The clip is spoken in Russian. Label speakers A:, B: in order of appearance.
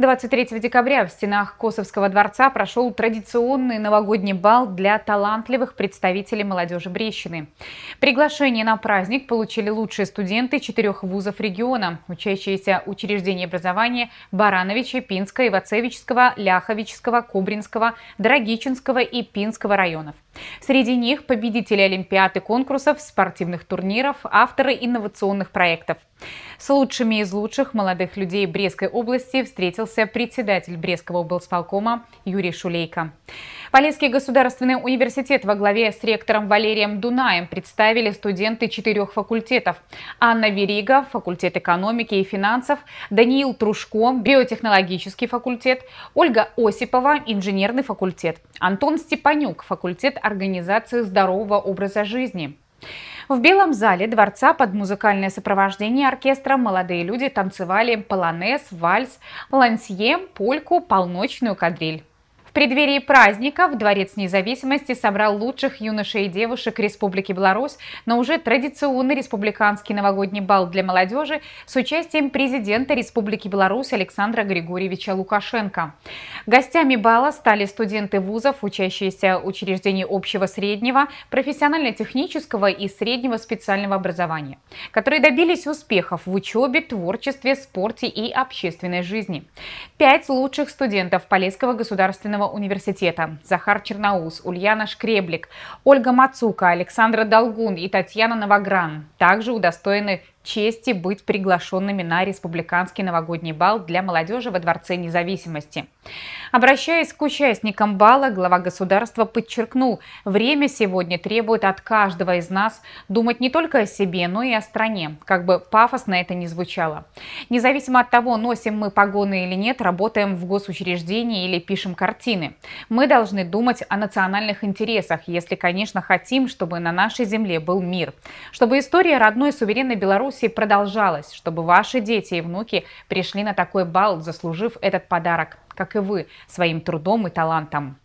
A: 23 декабря в стенах Косовского дворца прошел традиционный новогодний бал для талантливых представителей молодежи Брещины. Приглашение на праздник получили лучшие студенты четырех вузов региона, учащиеся учреждений образования Барановича, Пинска, Ивацевичского, Ляховического, Кубринского, Драгичинского и Пинского районов. Среди них победители олимпиад и конкурсов, спортивных турниров, авторы инновационных проектов – с лучшими из лучших молодых людей Брестской области встретился председатель Брестского облсполкома Юрий Шулейко. Полесский государственный университет во главе с ректором Валерием Дунаем представили студенты четырех факультетов. Анна Верига, факультет экономики и финансов, Даниил Трушко, биотехнологический факультет, Ольга Осипова, инженерный факультет, Антон Степанюк, факультет организации здорового образа жизни. В Белом зале дворца под музыкальное сопровождение оркестра молодые люди танцевали полонез, вальс, лансье, польку, полночную кадриль. В преддверии праздников Дворец независимости собрал лучших юношей и девушек Республики Беларусь на уже традиционный республиканский новогодний бал для молодежи с участием президента Республики Беларусь Александра Григорьевича Лукашенко. Гостями бала стали студенты вузов, учащиеся учреждений общего среднего, профессионально-технического и среднего специального образования, которые добились успехов в учебе, творчестве, спорте и общественной жизни. Пять лучших студентов Полесского государственного федерального университета, Захар Черноус, Ульяна Шкреблик, Ольга Мацука, Александра Долгун и Татьяна Новогран также удостоены чести быть приглашенными на республиканский новогодний бал для молодежи во Дворце независимости. Обращаясь к участникам бала, глава государства подчеркнул, время сегодня требует от каждого из нас думать не только о себе, но и о стране, как бы пафосно это ни звучало. Независимо от того, носим мы погоны или нет, работаем в госучреждении или пишем картины. Мы должны думать о национальных интересах, если, конечно, хотим, чтобы на нашей земле был мир. Чтобы история родной суверенной Беларуси Беларуси продолжалось, чтобы ваши дети и внуки пришли на такой бал, заслужив этот подарок, как и вы, своим трудом и талантом.